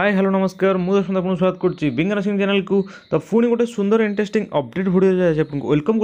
hi hello नमस्कार मुझे आपको स्वागत करती बिंगना सिंह चैनल को तो पुणी गोटे सुंदर इंटरेस्टिंग अपडेट भिडियो आपको वेलकम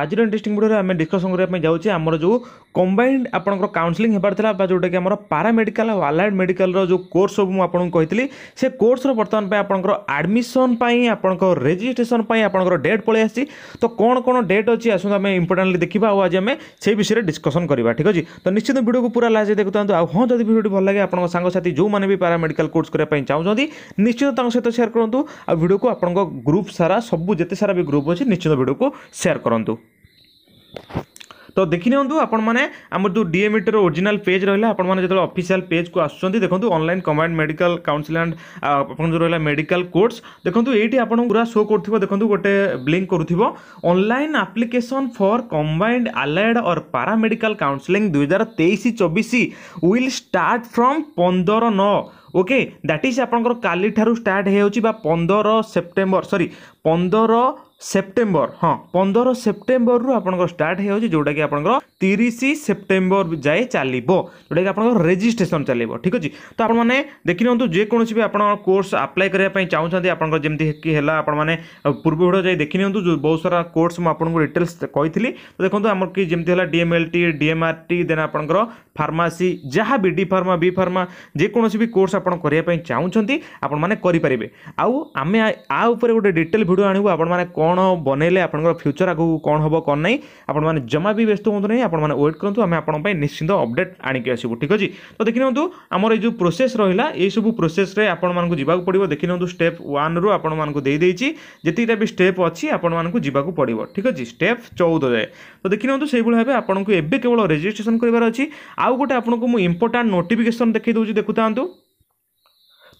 आज इंटरेस्टिंग भिडियो आम डिस्कसन करें जाऊँ आम जो कंबाइंड आपंकर काउनसलींग होता जोटा कि आम पारा मेडिकल और आलायड मेडिकल जो कोर्स सब कही से कोर्स बर्तमान आपंकर आडमिशन आपजिट्रेसन आप डेट पलि आ तो कौन कौन डेट अच्छी आसो आम इंपोर्टाटली देखा आज आम से विषय में डिस्कसन करवा ठीक अच्छे तो निश्चित भिडियो को पूरा लास्ट देखता हाँ जब भिडियो भल लगे आपसाथी जो मैंने भी पारा मेडिकल कोर्स करेंगे ପାଇଁ ଚାହୁଁଛନ୍ତି ନିଶ୍ଚିତ ତାଙ୍କ ସହିତ ସେୟାର କରନ୍ତୁ ଆଉ ଭିଡ଼ିଓକୁ ଆପଣଙ୍କ ଗ୍ରୁପ୍ ସାରା ସବୁ ଯେତେ ସାରା ବି ଗ୍ରୁପ୍ ଅଛି ନିଶ୍ଚିତ ଭିଡ଼ିଓକୁ ସେୟାର କରନ୍ତୁ ତ ଦେଖିନିଅନ୍ତୁ ଆପଣମାନେ ଆମର ଯେଉଁ ଡିଏମିଟିର ଓରିଜିନାଲ ପେଜ୍ ରହିଲା ଆପଣମାନେ ଯେତେବେଳେ ଅଫିସିଆଲ ପେଜ୍କୁ ଆସୁଛନ୍ତି ଦେଖନ୍ତୁ online combined medical council and ଆପଣ ଯେଉଁ ରହିଲା ମେଡ଼ିକାଲ କୋର୍ସ ଦେଖନ୍ତୁ ଏଇଠି ଆପଣଙ୍କୁ ପୁରା ଶୋ କରୁଥିବ ଦେଖନ୍ତୁ ଗୋଟେ ବ୍ଲିଙ୍କ୍ କରୁଥିବ online application for combined allied or paramedical counselling ଦୁଇହଜାର ତେଇଶ ଚବିଶ ୱିଲ୍ ଷ୍ଟାର୍ଟ ଫ୍ରମ୍ ପନ୍ଦର ନଅ ଓକେ ଦ୍ୟାଟ୍ ଇଜ୍ ଆପଣଙ୍କର କାଲିଠାରୁ ଷ୍ଟାର୍ଟ ହେଉଛି ବା ପନ୍ଦର ସେପ୍ଟେମ୍ବର ସରି ପନ୍ଦର ସେପ୍ଟେମ୍ବର ହଁ ପନ୍ଦର ସେପ୍ଟେମ୍ବରରୁ ଆପଣଙ୍କର ଷ୍ଟାର୍ଟ ହେଉଛି ଯେଉଁଟାକି ଆପଣଙ୍କର ତିରିଶ ସେପ୍ଟେମ୍ବର ଯାଏ ଚାଲିବ ଯେଉଁଟାକି ଆପଣଙ୍କର ରେଜିଷ୍ଟ୍ରେସନ୍ ଚାଲିବ ଠିକ୍ ଅଛି ତ ଆପଣମାନେ ଦେଖିନିଅନ୍ତୁ ଯେକୌଣସି ବି ଆପଣ କୋର୍ସ ଆପ୍ଲାଏ କରିବା ପାଇଁ ଚାହୁଁଛନ୍ତି ଆପଣଙ୍କର ଯେମିତି କି ହେଲା ଆପଣମାନେ ପୂର୍ବ ଭିଡ଼ିଓ ଯାଇ ଦେଖିନିଅନ୍ତୁ ବହୁତ ସାରା କୋର୍ସ ମୁଁ ଆପଣଙ୍କୁ ଡିଟେଲ୍ସ କହିଥିଲି ତ ଦେଖନ୍ତୁ ଆମର କି ଯେମିତି ହେଲା ଡିଏମ୍ଏଲ୍ ଟି ଡିଏମ୍ଆର୍ ଟି ଦେନ୍ ଆପଣଙ୍କର ଫାର୍ମାସି ଯାହା B D pharma B pharma ଯେକୌଣସି ବି କୋର୍ସ ଆପଣ କରିବା ପାଇଁ ଚାହୁଁଛନ୍ତି ଆପଣମାନେ କରିପାରିବେ ଆଉ ଆମେ ଆ ଉପରେ ଗୋଟେ ଡିଟେଲ୍ ଭିଡ଼ିଓ ଆଣିବୁ ଆପଣମାନେ କ'ଣ କ'ଣ ବନେଇଲେ ଆପଣଙ୍କର ଫ୍ୟୁଚର୍ ଆଗକୁ କ'ଣ ହେବ କ'ଣ ନାହିଁ ଆପଣମାନେ ଜମା ବି ବ୍ୟସ୍ତ ହୁଅନ୍ତୁ ନାହିଁ ଆପଣମାନେ ୱେଟ୍ କରନ୍ତୁ ଆମେ ଆପଣଙ୍କ ପାଇଁ ନିଶ୍ଚିନ୍ତ ଅପଡ଼େଟ୍ ଆଣିକି ଆସିବୁ ଠିକ୍ ଅଛି ତ ଦେଖିନିଅନ୍ତୁ ଆମର ଏଇ ଯେଉଁ ପ୍ରୋସେସ୍ ରହିଲା ଏଇସବୁ ପ୍ରୋସେସ୍ରେ ଆପଣମାନଙ୍କୁ ଯିବାକୁ ପଡ଼ିବ ଦେଖିନିଅନ୍ତୁ ଷ୍ଟେପ୍ ୱାନ୍ରୁ ଆପଣମାନଙ୍କୁ ଦେଇଦେଇଛି ଯେତିକିଟା ବି ଷ୍ଟେପ୍ ଅଛି ଆପଣମାନଙ୍କୁ ଯିବାକୁ ପଡ଼ିବ ଠିକ୍ ଅଛି ଷ୍ଟେପ୍ ଚଉଦ ଯାଏ ତ ଦେଖିନିଅନ୍ତୁ ସେଇଭଳି ଭାବେ ଆପଣଙ୍କୁ ଏବେ କେବଳ ରେଜିଷ୍ଟ୍ରେସନ୍ କରିବାର ଅଛି ଆଉ ଗୋଟେ ଆପଣଙ୍କୁ ମୁଁ ଇମ୍ପୋର୍ଟାଣ୍ଟ ନୋଟିଫିକେସନ୍ ଦେଖାଇ ଦେଉଛି ଦେଖୁଥାନ୍ତୁ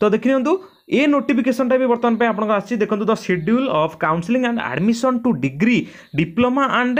ତ ଦେଖିନିଅନ୍ତୁ ଏ ନୋଟିଫିକେସନ୍ଟା ବି ବର୍ତ୍ତମାନ ପାଇଁ ଆପଣଙ୍କର ଆସିଛି ଦେଖନ୍ତୁ the schedule of counselling and admission to degree diploma and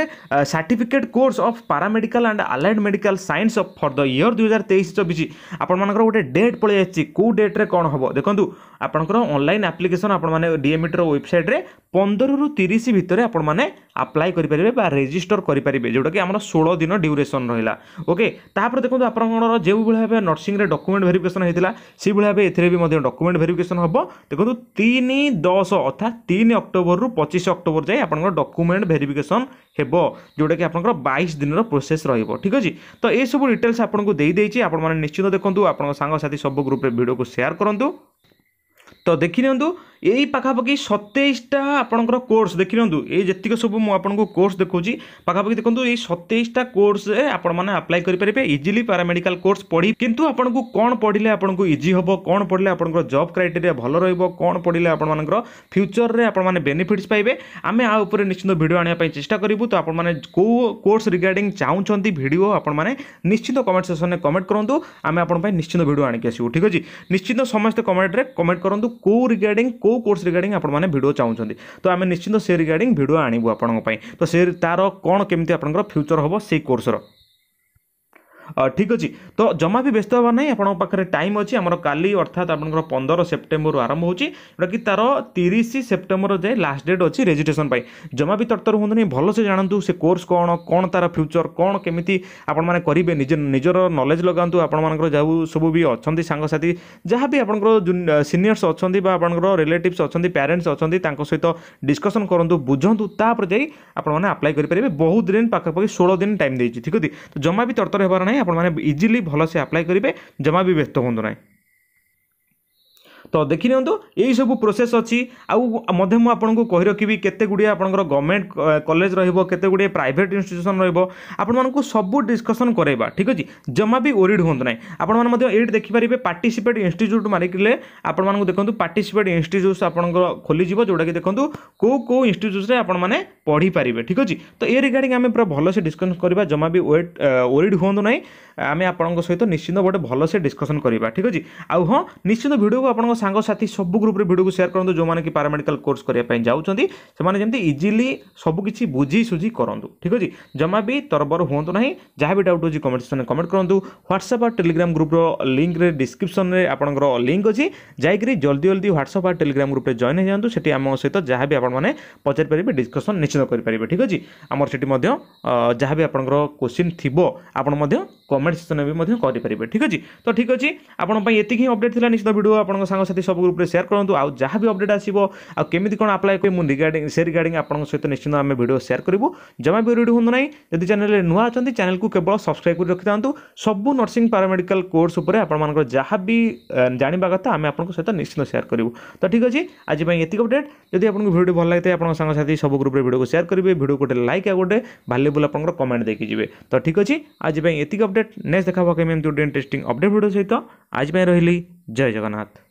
certificate course of paramedical and allied medical science for the year ଦୁଇ ହଜାର ତେଇଶ ଚବିଶ ଆପଣମାନଙ୍କର ଗୋଟେ ଡେଟ୍ ପଳେଇ ଆସିଛି କେଉଁ ଡେଟ୍ରେ କ'ଣ ହେବ ଦେଖନ୍ତୁ ଆପଣଙ୍କର ଅନଲାଇନ୍ ଆପ୍ଲିକେସନ୍ ଆପଣମାନେ ଡିଏମିଟିର ୱେବସାଇଟ୍ରେ ପନ୍ଦରରୁ ତିରିଶ ଭିତରେ ଆପଣମାନେ ଆପ୍ଲାଏ କରିପାରିବେ ବା ରେଜିଷ୍ଟର କରିପାରିବେ ଯେଉଁଟାକି ଆମର ଷୋହଳ ଦିନ ଡ୍ୟୁରେସନ୍ ରହିଲା ଓକେ ତାପରେ ଦେଖନ୍ତୁ ଆପଣଙ୍କର ଯେଉଁଭଳି ଭାବେ ନର୍ସିଂରେ ଡକୁମେଣ୍ଟ ଭେରିଫିକେସନ୍ ହେଇଥିଲା ସେଇଭଳି ଭାବେ ଏଥିରେ ବି ମଧ୍ୟ ଡକୁମେଣ୍ଟ ଭେରିଫିକେସନ୍ ହେବ ଦେଖନ୍ତୁ ତିନି ଦଶ ଅର୍ଥାৎ ତିନି ଅକ୍ଟୋବରରୁ ପଚିଶ ଅକ୍ଟୋବର ଯାଏ ଆପଣଙ୍କର ଡକୁମେଣ୍ଟ ଭେରିଫିକେସନ୍ ହେବ ଯେଉଁଟାକି ଆପଣଙ୍କର ବାଇଶ ଦିନର ପ୍ରୋସେସ୍ ରହିବ ଠିକ୍ ଅଛି ତ ଏସବୁ ଡିଟେଲ୍ସ ଆପଣଙ୍କୁ ଦେଇଦେଇଛି ଆପଣମାନେ ନିଶ୍ଚିତ ଦେଖନ୍ତୁ ଆପଣଙ୍କ ସାଙ୍ଗସାଥି ସବୁ ଗ୍ରୁପ୍ରେ ଭିଡ଼ିଓକୁ ସେୟାର କରନ୍ତୁ তো দেখি নিউ এই পাখাপাখি সতেইশটা আপনার কোর্স দেখি নিউ এই যেত সব মু আপনার কোর্স দেখছি পাখাপাখি দেখুন এই সতেইশটা কোর্সে আপনার মানে আপ্লাই করে পারে ইজিলি প্যারামেডিকাল কোর্স পড়ি কিন্তু আপনার কোণ পড়লে আপনার ইজি হব কোণ পড়লে আপনার জব ক্রাইটেরিয়া ভাল রহব কোণ পড়লে আপনার ফ্যুচর্রে আপনার বেনিফিটস পাইবে আমি আ উপরে নিশ্চিত ভিডিও আনবা চেষ্টা করবু তো আপনার কেউ কোর্স রিগার্ডিং চাহুমান ভিডিও আপনার নিশ্চিত কমেন্ট সেকশনে কমেন্ট করতু আমি আপনার নিশ্চিত ভিডিও আনিকি আসবু ঠিক আছে নিশ্চিত সমস্ত কমেন্টরে কমেন্ট করতু কেউ রিগার্ডিং কেউ କେଉଁ କୋର୍ସ ରିଗାର୍ଡ଼ିଂ ଆପଣମାନେ ଭିଡ଼ିଓ ଚାହୁଁଛନ୍ତି ତ ଆମେ ନିଶ୍ଚିନ୍ତ ସେ ରିଗାର୍ଡ଼ିଂ ଭିଡ଼ିଓ ଆଣିବୁ ଆପଣଙ୍କ ପାଇଁ ତ ସେ ତା'ର କ'ଣ କେମିତି ଆପଣଙ୍କର ଫ୍ୟୁଚର୍ ହେବ ସେଇ କୋର୍ସର ঠিক ଅଛି ତ ଜମା ବି ବ୍ୟସ୍ତ ହେବାର ନାହିଁ ଆପଣଙ୍କ ପାଖରେ ଟାଇମ୍ ଅଛି ଆମର କାଲି ଅର୍ଥାତ୍ ଆପଣଙ୍କର ପନ୍ଦର ସେପ୍ଟେମ୍ବରରୁ ଆରମ୍ଭ ହେଉଛି ଯେଉଁଟାକି ତା'ର ତିରିଶ ସେପ୍ଟେମ୍ବର ଯାଏ ଲାଷ୍ଟ ଡେଟ୍ ଅଛି ରେଜିଷ୍ଟ୍ରେସନ୍ ପାଇଁ ଜମା ବି ତରତର ହୁଅନ୍ତୁନି ଭଲସେ ଜାଣନ୍ତୁ ସେ କୋର୍ସ କ'ଣ କ'ଣ ତା'ର ଫ୍ୟୁଚର୍ କ'ଣ କେମିତି ଆପଣମାନେ କରିବେ ନିଜ ନିଜର ନଲେଜ୍ ଲଗାନ୍ତୁ ଆପଣମାନଙ୍କର ଯେଉଁ ସବୁ ବି ଅଛନ୍ତି ସାଙ୍ଗସାଥି ଯାହା ବି ଆପଣଙ୍କର ସିନିୟର୍ସ ଅଛନ୍ତି ବା ଆପଣଙ୍କର ରିଲେଟିଭ୍ସ ଅଛନ୍ତି ପ୍ୟାରେଣ୍ଟସ୍ ଅଛନ୍ତି ତାଙ୍କ ସହିତ ଡିସ୍କସନ୍ କରନ୍ତୁ ବୁଝନ୍ତୁ ତାପରେ ଯାଇ ଆପଣମାନେ ଆପ୍ଲାଏ କରିପାରିବେ ବହୁତ ଦିନ ପାଖାପାଖି ଷୋହଳ ଦିନ ଟାଇମ୍ ଦେଇଛି ଠିକ୍ ଅଛି ତ ଜମା ବି ତରତର ହେବାର ନାହିଁ ଆପଣମାନେ ଇଜିଲି ଭଲସେ ଆପ୍ଲାଏ କରିବେ ଜମା ବି ବ୍ୟସ୍ତ ହୁଅନ୍ତୁ ନାହିଁ ତ ଦେଖିନିଅନ୍ତୁ ଏଇସବୁ ପ୍ରୋସେସ୍ ଅଛି ଆଉ ମଧ୍ୟ ମୁଁ ଆପଣଙ୍କୁ କହି ରଖିବି କେତେ ଗୁଡ଼ିଏ ଆପଣଙ୍କର ଗଭର୍ଣ୍ଣମେଣ୍ଟ କଲେଜ ରହିବ କେତେ ଗୁଡ଼ିଏ ପ୍ରାଇଭେଟ୍ ଇନଷ୍ଟିଚ୍ୟୁସନ୍ ରହିବ ଆପଣମାନଙ୍କୁ ସବୁ ଡିସ୍କସନ୍ କରାଇବା ଠିକ୍ ଅଛି ଜମା ବି ଓରିଡ଼ ହୁଅନ୍ତୁ ନାହିଁ ଆପଣମାନେ ମଧ୍ୟ ଏଇଠି ଦେଖିପାରିବେ ପାର୍ଟିସିପେଟ୍ ଇନଷ୍ଟିଚ୍ୟୁଟ୍ ମାରିଲେ ଆପଣମାନଙ୍କୁ ଦେଖନ୍ତୁ ପାର୍ଟିସିପେଟ୍ ଇନଷ୍ଟିଚ୍ୟୁଟ୍ସ ଆପଣଙ୍କର ଖୋଲିଯିବ ଯେଉଁଟାକି ଦେଖନ୍ତୁ କେଉଁ କେଉଁ ଇନଷ୍ଟିଚ୍ୟୁଟ୍ସରେ ଆପଣମାନେ পড়িপারে ঠিক আছে তো এ রিগার্ডিং আমি পুরা ভালসে ডিসকসন করা জমা বি ওয়েট ওরিড হুম না আমি আপনার সহ নিশ্চিন্ত গোটে ভালসে ডিসকসন করা ঠিক আছে আউ হ্যাঁ নিশ্চিন্ত ভিডিওকে আপনার সাংসাথী সবু গ্রুপে ভিডিওকে সেয়ার করতে যে প্যারামেডিকাল কোর্স করা যাচ্ছেন সে ইজিলি সবুকিছি বুঝি সুঝি করতু ঠিক আছে জমা বি তরবর হুম না যা বি ডাউট হচ্ছে কমেন্ট সেকশনে কমেন্ট করতু হোয়াটসঅ্যাপ আর টেলিগ্রাম গ্রুপর লিঙ্করে ডিসক্রিপশনরে আপনার লিঙ্ক অছি যাইকি জলদি জলদি হোয়াটসঅ্যাপ আর টেলিগ্রাম গ্রুপে জয়েন হয়ে যাতে সেটি আমার সহ যা বি আপনার পচারিপারে ডিসকসন নিশ্চিত নিশ্চয় କରିପାରିବେ ଠିକ୍ ଅଛି ଆମର ସେଠି ମଧ୍ୟ ଯାହା ବି ଆପଣଙ୍କର କୋଶ୍ଚିନ୍ ଥିବ ଆପଣ ମଧ୍ୟ কমেন্ট সেকশনে মধ্যে করে ঠিক আছে তো ঠিক আছে আপনার এতিক হি অপডেট লা নিশ্চিত ভিডিও আপনার সাংসাথী সব গ্রুপে সেয়ার করতু আহ বি অপডেট আসব আমি কোণ আপ্লাই করি মু রিগার্ডিং সে রিগার্ডিং আপনার সহ নিশ্চিত আমি ভিডিও সেয়ার করবু জমা বি রেডি হুঁতু না যদি চ্যানেল নূয়া অনেক চ্যানেল কেবল সবসক্রাইব করে রক্ষি থাকে সবু নর্সিং প্যারামেডিকাল কোর্স উপরে আপনার যা বি জাঁয়া কথা আমি আপনার সহ নিশ্চিত সেয়ার করবু তো ঠিক আছে আজ এতিক অপডেট যদি আপনার ভিডিও ভাল লাগে আপনার সাংসাথী সব গ্রুপে ভিডিও সেয়ার করবে ভিডিও গোটে লাইক আর গোটে ভাল্যেবল আপনার কমেন্ট দেখি যাবে তো ঠিক আছে আজ এতিক অপডেট ଅପଡେଟ୍ ନେକ୍ସଟ ଦେଖା ହେବ କେମିତି ଗୋଟେ ଇଣ୍ଟରେଷ୍ଟିଂ ଅପଡେଟ୍ ଭିଡ଼ିଓ ସହିତ ଆଜି ପାଇଁ ରହିଲି ଜୟ ଜଗନ୍ନାଥ